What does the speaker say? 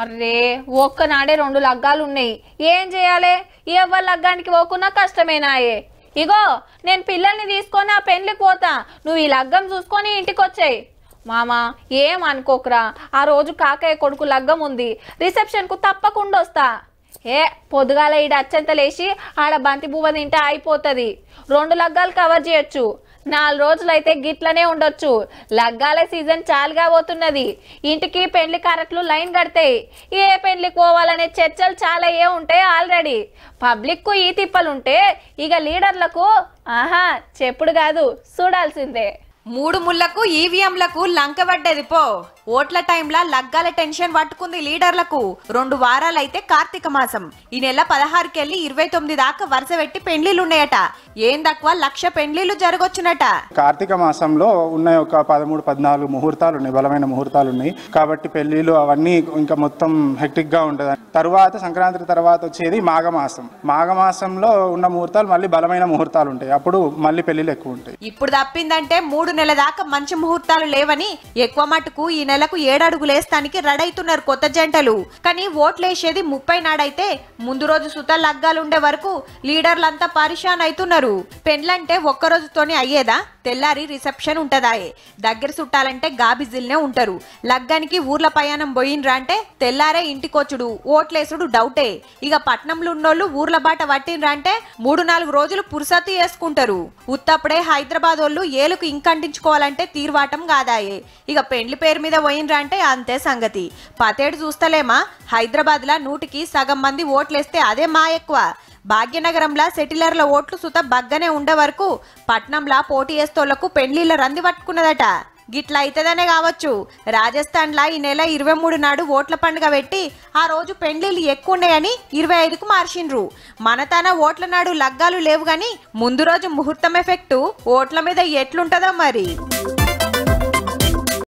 అరే నాడే రెండు లగ్గాలు ఉన్నాయి ఏం చేయాలి ఎవరి లగ్గానికి పోకున్నా కష్టమేనాయే ఇగో నేను పిల్లల్ని తీసుకొని ఆ పెళ్ళికి పోతా నువ్వు ఈ లగ్గం చూసుకొని ఇంటికి వచ్చాయి మామ ఏం అనుకోకురా ఆ రోజు కాకయ్య కొడుకు లగ్గం ఉంది రిసెప్షన్కు తప్పకుండా వస్తా ఏ పొద్దుగాల ఈడ అచ్చంత లేచి ఆడ బంతి పువ్వ తింటే అయిపోతుంది రెండు లగ్గాలు కవర్ చేయొచ్చు నాలుగు రోజులైతే గిట్లనే ఉండొచ్చు లగ్గాల సీజన్ చాలుగా పోతున్నది ఇంటికి పెళ్లి కారట్లు లైన్ కడతాయి ఏ పెళ్లికి పోవాలనే చర్చలు చాలా ఏ ఉంటాయి ఆల్రెడీ పబ్లిక్కు ఈ తిప్పలుంటే ఇక లీడర్లకు ఆహా చెప్పుడు కాదు చూడాల్సిందే మూడు ముళ్లకు ఈవీఎంలకు లంక పడ్డది పో ఓట్ల టైంలా లగ్గాల టెన్షన్ పట్టుకుంది లీడర్లకు రెండు వారాలైతే కార్తీక మాసం ఈ నెల పదహారుకెళ్లి ఇరవై తొమ్మిది దాకా వరుస పెట్టి పెండ్లీలు ఉన్నాయట ఏం తక్కువ లక్ష పెండ్లీలు జరగొచ్చునట కార్తీక మాసంలో ఉన్న ఒక పదమూడు పద్నాలుగు ముహూర్తాలు ఉన్నాయి బలమైన ముహూర్తాలు ఉన్నాయి కాబట్టి పెళ్లిలు అవన్నీ ఇంకా మొత్తం హెక్టిక్ గా ఉంటుంది తర్వాత సంక్రాంతి తర్వాత వచ్చేది మాఘమాసం మాఘమాసంలో ఉన్న ముహూర్తాలు మళ్ళీ బలమైన ముహూర్తాలు ఉంటాయి అప్పుడు మళ్ళీ పెళ్లిలు ఎక్కువ ఉంటాయి ఇప్పుడు తప్పిందంటే మూడు నెల దాకా మంచి ముహూర్తాలు లేవని ఎక్కువ మటుకు ఈ నెలకు ఏడడుగులేస్తానికి అవుతున్నారు కొత్త జంటలు కానీ ఓట్లేసేది ముప్పై నాడైతే ముందు రోజు సుత లగ్గాలుండే వరకు లీడర్లంతా పరిషాన్ అవుతున్నారు పెండ్లంటే ఒక్కరోజుతోనే అయ్యేదా తెల్లారి రిసెప్షన్ ఉంటదాయే దగ్గర చుట్టాలంటే గాబిజిల్నే ఉంటారు లగ్గానికి ఊర్ల ప్రయాణం పోయినరా అంటే తెల్లారే ఇంటికొచ్చుడు ఓట్లేసుడు డౌటే ఇక పట్నంలో ఉన్నోళ్ళు ఊర్ల బాట పట్టినరా అంటే మూడు నాలుగు రోజులు పురుసత్తు చేసుకుంటారు ఉత్తప్పుడే హైదరాబాద్ వాళ్ళు ఏలుకు ఇంకంటి తప్పించుకోవాలంటే తీర్వాటం గాదాయే ఇక పెండ్లి పేరు మీద పోయినరా అంటే అంతే సంగతి పతేడు చూస్తలేమా హైదరాబాద్లా నూటికి సగం మంది ఓట్లేస్తే అదే మా ఎక్కువ భాగ్యనగరంలా సెటిలర్ల ఓట్లు సుత బగ్గనే ఉండే వరకు పట్నంలా పోటీ చేస్తోళ్లకు పెండ్లీల రంది పట్టుకున్నదట గిట్లా అవుతుందనే కావచ్చు రాజస్థాన్లో ఈ నెల ఇరవై మూడు నాడు ఓట్ల పండుగ పెట్టి ఆ రోజు పెండ్లిళ్ళు ఎక్కువ ఉన్నాయని ఇరవై ఐదుకు మార్చిండ్రు మన తన ఓట్ల నాడు లగ్గాలు లేవు కానీ ముందు రోజు ముహూర్తం ఎఫెక్టు ఓట్ల మీద ఎట్లుంటుందో మరి